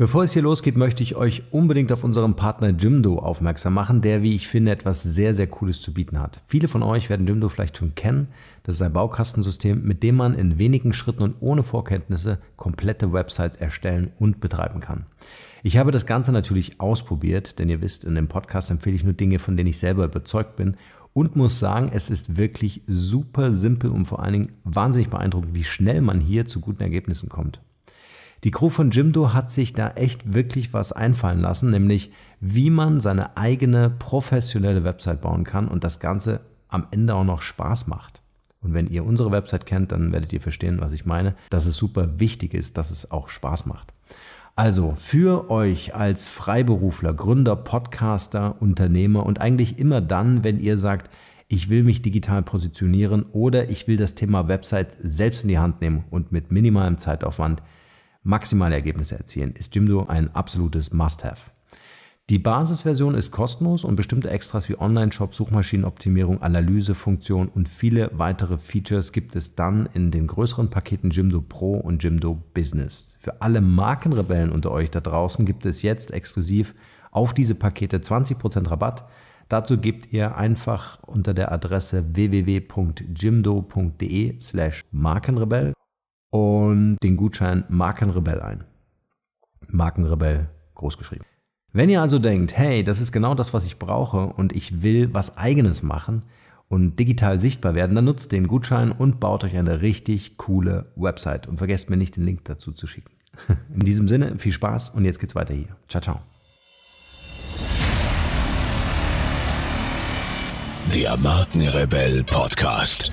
Bevor es hier losgeht, möchte ich euch unbedingt auf unseren Partner Jimdo aufmerksam machen, der, wie ich finde, etwas sehr, sehr Cooles zu bieten hat. Viele von euch werden Jimdo vielleicht schon kennen. Das ist ein Baukastensystem, mit dem man in wenigen Schritten und ohne Vorkenntnisse komplette Websites erstellen und betreiben kann. Ich habe das Ganze natürlich ausprobiert, denn ihr wisst, in dem Podcast empfehle ich nur Dinge, von denen ich selber überzeugt bin und muss sagen, es ist wirklich super simpel und vor allen Dingen wahnsinnig beeindruckend, wie schnell man hier zu guten Ergebnissen kommt. Die Crew von Jimdo hat sich da echt wirklich was einfallen lassen, nämlich wie man seine eigene professionelle Website bauen kann und das Ganze am Ende auch noch Spaß macht. Und wenn ihr unsere Website kennt, dann werdet ihr verstehen, was ich meine, dass es super wichtig ist, dass es auch Spaß macht. Also für euch als Freiberufler, Gründer, Podcaster, Unternehmer und eigentlich immer dann, wenn ihr sagt, ich will mich digital positionieren oder ich will das Thema Website selbst in die Hand nehmen und mit minimalem Zeitaufwand maximale Ergebnisse erzielen, ist Jimdo ein absolutes Must-Have. Die Basisversion ist kostenlos und bestimmte Extras wie Online-Shop, Suchmaschinenoptimierung, Analysefunktion und viele weitere Features gibt es dann in den größeren Paketen Jimdo Pro und Jimdo Business. Für alle Markenrebellen unter euch da draußen gibt es jetzt exklusiv auf diese Pakete 20% Rabatt. Dazu gebt ihr einfach unter der Adresse www.jimdo.de slash Markenrebell und den Gutschein Markenrebell ein. Markenrebell großgeschrieben. Wenn ihr also denkt, hey, das ist genau das, was ich brauche und ich will was eigenes machen und digital sichtbar werden, dann nutzt den Gutschein und baut euch eine richtig coole Website und vergesst mir nicht den Link dazu zu schicken. In diesem Sinne, viel Spaß und jetzt geht's weiter hier. Ciao, ciao. Der Markenrebell Podcast.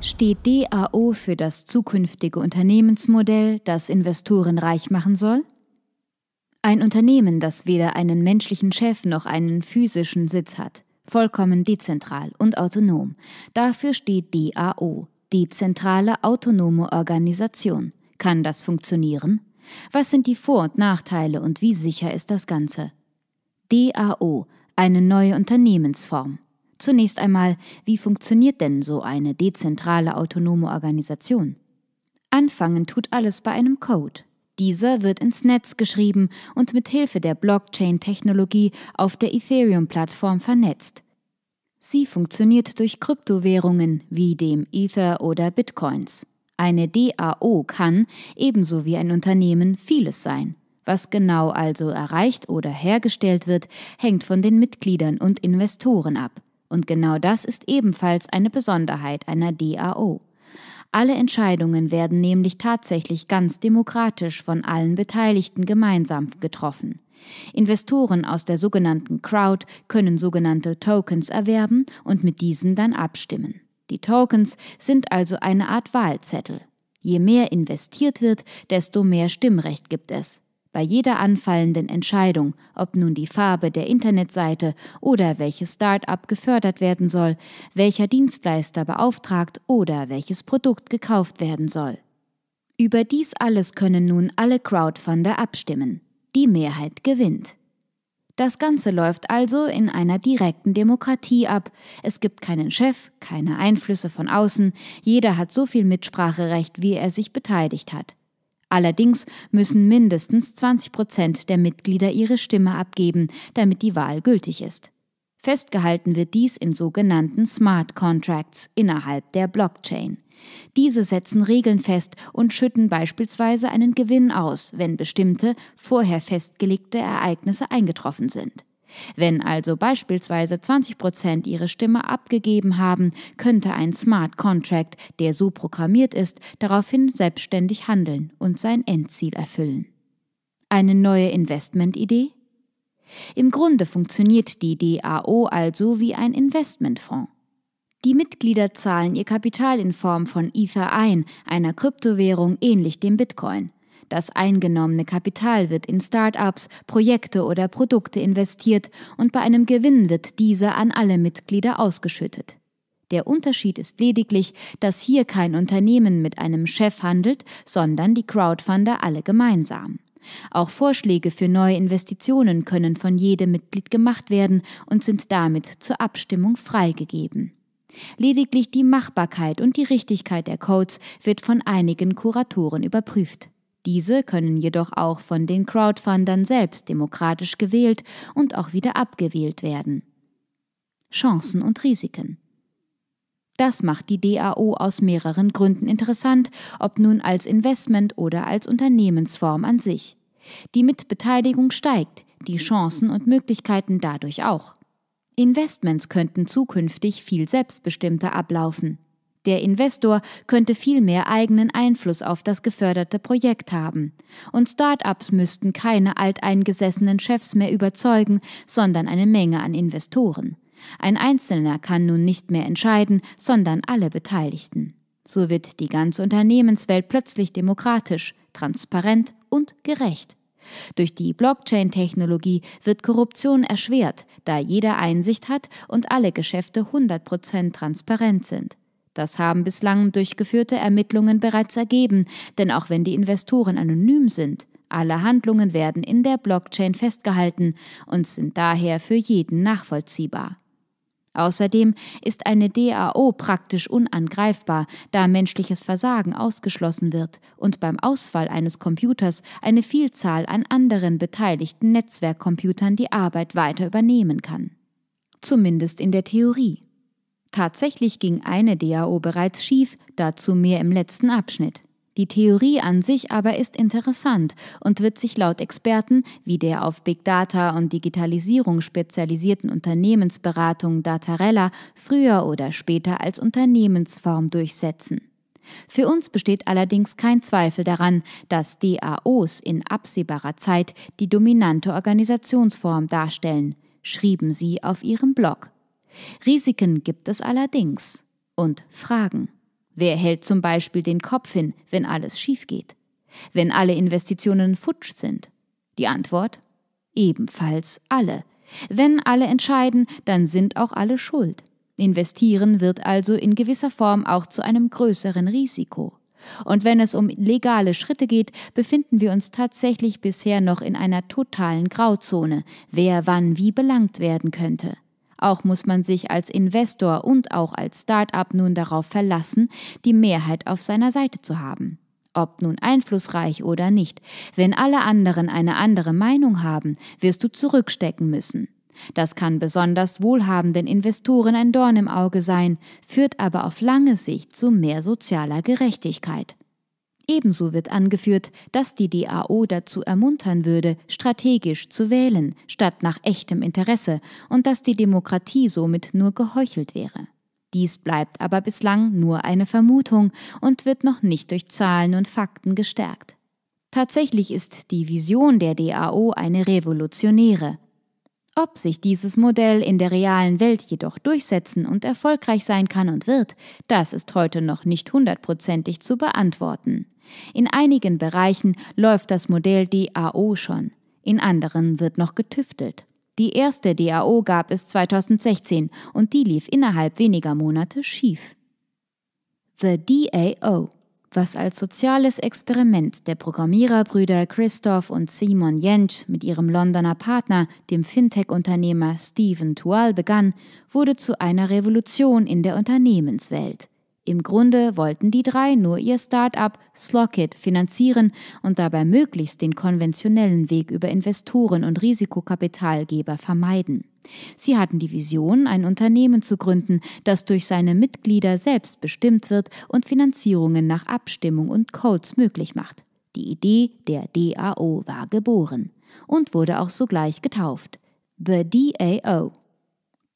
steht DAO für das zukünftige Unternehmensmodell, das Investoren reich machen soll? Ein Unternehmen, das weder einen menschlichen Chef noch einen physischen Sitz hat, vollkommen dezentral und autonom. Dafür steht DAO, dezentrale autonome Organisation. Kann das funktionieren? Was sind die Vor- und Nachteile und wie sicher ist das Ganze? DAO, eine neue Unternehmensform. Zunächst einmal, wie funktioniert denn so eine dezentrale autonome Organisation? Anfangen tut alles bei einem Code. Dieser wird ins Netz geschrieben und mit Hilfe der Blockchain-Technologie auf der Ethereum-Plattform vernetzt. Sie funktioniert durch Kryptowährungen wie dem Ether oder Bitcoins. Eine DAO kann, ebenso wie ein Unternehmen, vieles sein. Was genau also erreicht oder hergestellt wird, hängt von den Mitgliedern und Investoren ab. Und genau das ist ebenfalls eine Besonderheit einer DAO. Alle Entscheidungen werden nämlich tatsächlich ganz demokratisch von allen Beteiligten gemeinsam getroffen. Investoren aus der sogenannten Crowd können sogenannte Tokens erwerben und mit diesen dann abstimmen. Die Tokens sind also eine Art Wahlzettel. Je mehr investiert wird, desto mehr Stimmrecht gibt es. Bei jeder anfallenden Entscheidung, ob nun die Farbe der Internetseite oder welches Start-up gefördert werden soll, welcher Dienstleister beauftragt oder welches Produkt gekauft werden soll. Über dies alles können nun alle Crowdfunder abstimmen. Die Mehrheit gewinnt. Das Ganze läuft also in einer direkten Demokratie ab. Es gibt keinen Chef, keine Einflüsse von außen, jeder hat so viel Mitspracherecht, wie er sich beteiligt hat. Allerdings müssen mindestens 20 Prozent der Mitglieder ihre Stimme abgeben, damit die Wahl gültig ist. Festgehalten wird dies in sogenannten Smart Contracts innerhalb der Blockchain. Diese setzen Regeln fest und schütten beispielsweise einen Gewinn aus, wenn bestimmte, vorher festgelegte Ereignisse eingetroffen sind. Wenn also beispielsweise 20 Prozent ihre Stimme abgegeben haben, könnte ein Smart Contract, der so programmiert ist, daraufhin selbstständig handeln und sein Endziel erfüllen. Eine neue Investmentidee? Im Grunde funktioniert die DAO also wie ein Investmentfonds. Die Mitglieder zahlen ihr Kapital in Form von Ether ein, einer Kryptowährung ähnlich dem Bitcoin. Das eingenommene Kapital wird in Start-ups, Projekte oder Produkte investiert und bei einem Gewinn wird dieser an alle Mitglieder ausgeschüttet. Der Unterschied ist lediglich, dass hier kein Unternehmen mit einem Chef handelt, sondern die Crowdfunder alle gemeinsam. Auch Vorschläge für neue Investitionen können von jedem Mitglied gemacht werden und sind damit zur Abstimmung freigegeben. Lediglich die Machbarkeit und die Richtigkeit der Codes wird von einigen Kuratoren überprüft. Diese können jedoch auch von den Crowdfundern selbst demokratisch gewählt und auch wieder abgewählt werden. Chancen und Risiken. Das macht die DAO aus mehreren Gründen interessant, ob nun als Investment oder als Unternehmensform an sich. Die Mitbeteiligung steigt, die Chancen und Möglichkeiten dadurch auch. Investments könnten zukünftig viel selbstbestimmter ablaufen. Der Investor könnte viel mehr eigenen Einfluss auf das geförderte Projekt haben. Und Start-ups müssten keine alteingesessenen Chefs mehr überzeugen, sondern eine Menge an Investoren. Ein Einzelner kann nun nicht mehr entscheiden, sondern alle Beteiligten. So wird die ganze Unternehmenswelt plötzlich demokratisch, transparent und gerecht. Durch die Blockchain-Technologie wird Korruption erschwert, da jeder Einsicht hat und alle Geschäfte 100% transparent sind. Das haben bislang durchgeführte Ermittlungen bereits ergeben, denn auch wenn die Investoren anonym sind, alle Handlungen werden in der Blockchain festgehalten und sind daher für jeden nachvollziehbar. Außerdem ist eine DAO praktisch unangreifbar, da menschliches Versagen ausgeschlossen wird und beim Ausfall eines Computers eine Vielzahl an anderen beteiligten Netzwerkcomputern die Arbeit weiter übernehmen kann. Zumindest in der Theorie. Tatsächlich ging eine DAO bereits schief, dazu mehr im letzten Abschnitt. Die Theorie an sich aber ist interessant und wird sich laut Experten wie der auf Big Data und Digitalisierung spezialisierten Unternehmensberatung Datarella früher oder später als Unternehmensform durchsetzen. Für uns besteht allerdings kein Zweifel daran, dass DAOs in absehbarer Zeit die dominante Organisationsform darstellen, schrieben sie auf ihrem Blog. Risiken gibt es allerdings. Und Fragen. Wer hält zum Beispiel den Kopf hin, wenn alles schief geht? Wenn alle Investitionen futsch sind? Die Antwort? Ebenfalls alle. Wenn alle entscheiden, dann sind auch alle schuld. Investieren wird also in gewisser Form auch zu einem größeren Risiko. Und wenn es um legale Schritte geht, befinden wir uns tatsächlich bisher noch in einer totalen Grauzone, wer wann wie belangt werden könnte. Auch muss man sich als Investor und auch als Start-up nun darauf verlassen, die Mehrheit auf seiner Seite zu haben. Ob nun einflussreich oder nicht, wenn alle anderen eine andere Meinung haben, wirst du zurückstecken müssen. Das kann besonders wohlhabenden Investoren ein Dorn im Auge sein, führt aber auf lange Sicht zu mehr sozialer Gerechtigkeit. Ebenso wird angeführt, dass die DAO dazu ermuntern würde, strategisch zu wählen, statt nach echtem Interesse, und dass die Demokratie somit nur geheuchelt wäre. Dies bleibt aber bislang nur eine Vermutung und wird noch nicht durch Zahlen und Fakten gestärkt. Tatsächlich ist die Vision der DAO eine revolutionäre. Ob sich dieses Modell in der realen Welt jedoch durchsetzen und erfolgreich sein kann und wird, das ist heute noch nicht hundertprozentig zu beantworten. In einigen Bereichen läuft das Modell DAO schon, in anderen wird noch getüftelt. Die erste DAO gab es 2016 und die lief innerhalb weniger Monate schief. The DAO was als soziales Experiment der Programmiererbrüder Christoph und Simon Jentsch mit ihrem Londoner Partner, dem Fintech-Unternehmer Stephen Tual, begann, wurde zu einer Revolution in der Unternehmenswelt. Im Grunde wollten die drei nur ihr Start-up Slockit finanzieren und dabei möglichst den konventionellen Weg über Investoren und Risikokapitalgeber vermeiden. Sie hatten die Vision, ein Unternehmen zu gründen, das durch seine Mitglieder selbst bestimmt wird und Finanzierungen nach Abstimmung und Codes möglich macht. Die Idee der DAO war geboren und wurde auch sogleich getauft. The DAO.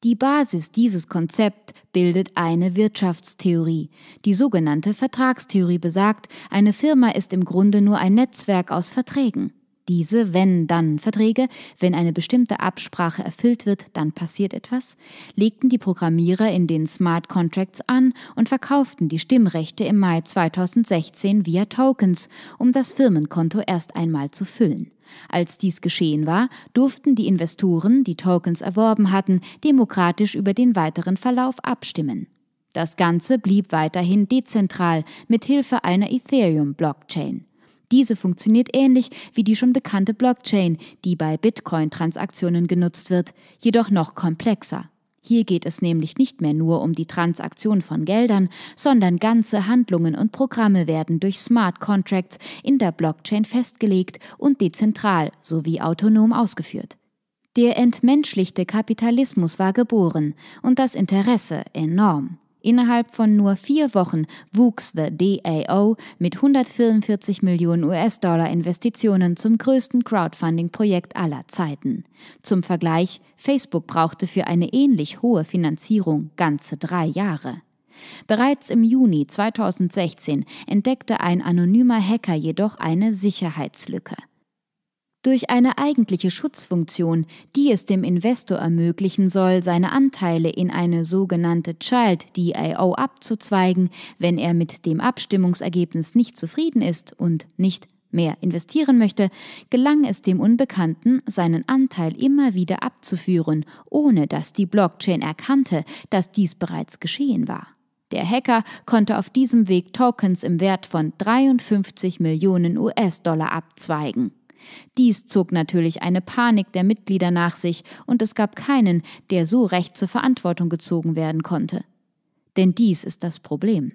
Die Basis dieses Konzepts bildet eine Wirtschaftstheorie. Die sogenannte Vertragstheorie besagt, eine Firma ist im Grunde nur ein Netzwerk aus Verträgen. Diese Wenn-Dann-Verträge, wenn eine bestimmte Absprache erfüllt wird, dann passiert etwas, legten die Programmierer in den Smart Contracts an und verkauften die Stimmrechte im Mai 2016 via Tokens, um das Firmenkonto erst einmal zu füllen. Als dies geschehen war, durften die Investoren, die Tokens erworben hatten, demokratisch über den weiteren Verlauf abstimmen. Das Ganze blieb weiterhin dezentral mit Hilfe einer Ethereum-Blockchain. Diese funktioniert ähnlich wie die schon bekannte Blockchain, die bei Bitcoin-Transaktionen genutzt wird, jedoch noch komplexer. Hier geht es nämlich nicht mehr nur um die Transaktion von Geldern, sondern ganze Handlungen und Programme werden durch Smart Contracts in der Blockchain festgelegt und dezentral sowie autonom ausgeführt. Der entmenschlichte Kapitalismus war geboren und das Interesse enorm. Innerhalb von nur vier Wochen wuchs The DAO mit 144 Millionen US-Dollar Investitionen zum größten Crowdfunding-Projekt aller Zeiten. Zum Vergleich, Facebook brauchte für eine ähnlich hohe Finanzierung ganze drei Jahre. Bereits im Juni 2016 entdeckte ein anonymer Hacker jedoch eine Sicherheitslücke durch eine eigentliche Schutzfunktion, die es dem Investor ermöglichen soll, seine Anteile in eine sogenannte Child DIO abzuzweigen, wenn er mit dem Abstimmungsergebnis nicht zufrieden ist und nicht mehr investieren möchte, gelang es dem Unbekannten, seinen Anteil immer wieder abzuführen, ohne dass die Blockchain erkannte, dass dies bereits geschehen war. Der Hacker konnte auf diesem Weg Tokens im Wert von 53 Millionen US-Dollar abzweigen. Dies zog natürlich eine Panik der Mitglieder nach sich, und es gab keinen, der so recht zur Verantwortung gezogen werden konnte. Denn dies ist das Problem.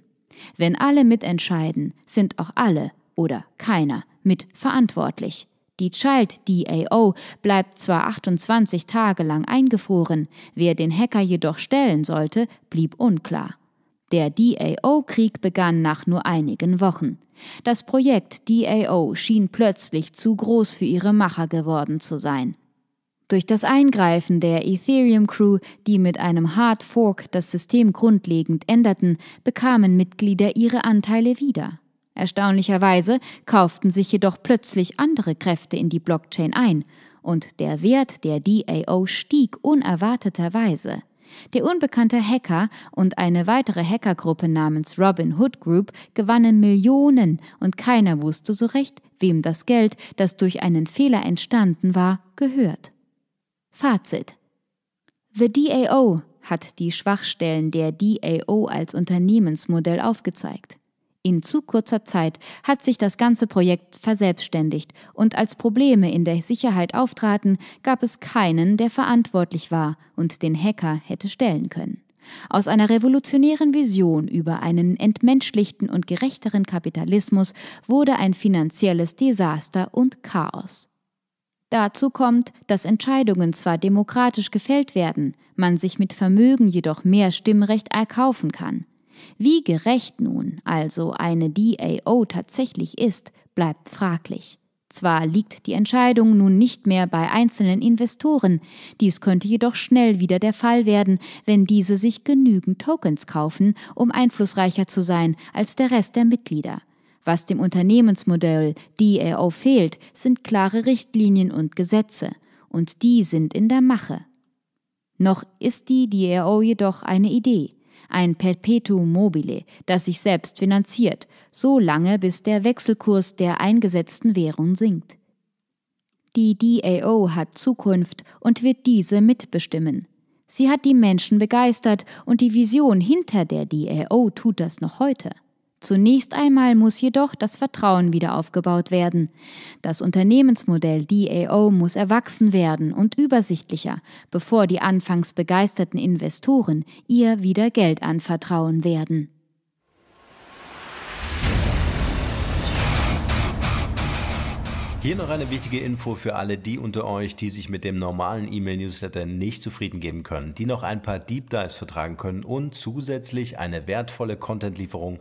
Wenn alle mitentscheiden, sind auch alle oder keiner mitverantwortlich. Die Child DAO bleibt zwar 28 Tage lang eingefroren, wer den Hacker jedoch stellen sollte, blieb unklar. Der DAO-Krieg begann nach nur einigen Wochen. Das Projekt DAO schien plötzlich zu groß für ihre Macher geworden zu sein. Durch das Eingreifen der Ethereum Crew, die mit einem Hard Fork das System grundlegend änderten, bekamen Mitglieder ihre Anteile wieder. Erstaunlicherweise kauften sich jedoch plötzlich andere Kräfte in die Blockchain ein und der Wert der DAO stieg unerwarteterweise. Der unbekannte Hacker und eine weitere Hackergruppe namens Robin Hood Group gewannen Millionen und keiner wusste so recht, wem das Geld, das durch einen Fehler entstanden war, gehört. Fazit. The DAO hat die Schwachstellen der DAO als Unternehmensmodell aufgezeigt. In zu kurzer Zeit hat sich das ganze Projekt verselbstständigt und als Probleme in der Sicherheit auftraten, gab es keinen, der verantwortlich war und den Hacker hätte stellen können. Aus einer revolutionären Vision über einen entmenschlichten und gerechteren Kapitalismus wurde ein finanzielles Desaster und Chaos. Dazu kommt, dass Entscheidungen zwar demokratisch gefällt werden, man sich mit Vermögen jedoch mehr Stimmrecht erkaufen kann. Wie gerecht nun also eine DAO tatsächlich ist, bleibt fraglich. Zwar liegt die Entscheidung nun nicht mehr bei einzelnen Investoren, dies könnte jedoch schnell wieder der Fall werden, wenn diese sich genügend Tokens kaufen, um einflussreicher zu sein als der Rest der Mitglieder. Was dem Unternehmensmodell DAO fehlt, sind klare Richtlinien und Gesetze, und die sind in der Mache. Noch ist die DAO jedoch eine Idee ein Perpetuum mobile, das sich selbst finanziert, so lange bis der Wechselkurs der eingesetzten Währung sinkt. Die DAO hat Zukunft und wird diese mitbestimmen. Sie hat die Menschen begeistert und die Vision hinter der DAO tut das noch heute. Zunächst einmal muss jedoch das Vertrauen wieder aufgebaut werden. Das Unternehmensmodell DAO muss erwachsen werden und übersichtlicher, bevor die anfangs begeisterten Investoren ihr wieder Geld anvertrauen werden. Hier noch eine wichtige Info für alle die unter euch, die sich mit dem normalen E-Mail-Newsletter nicht zufrieden geben können, die noch ein paar Deep Dives vertragen können und zusätzlich eine wertvolle Content-Lieferung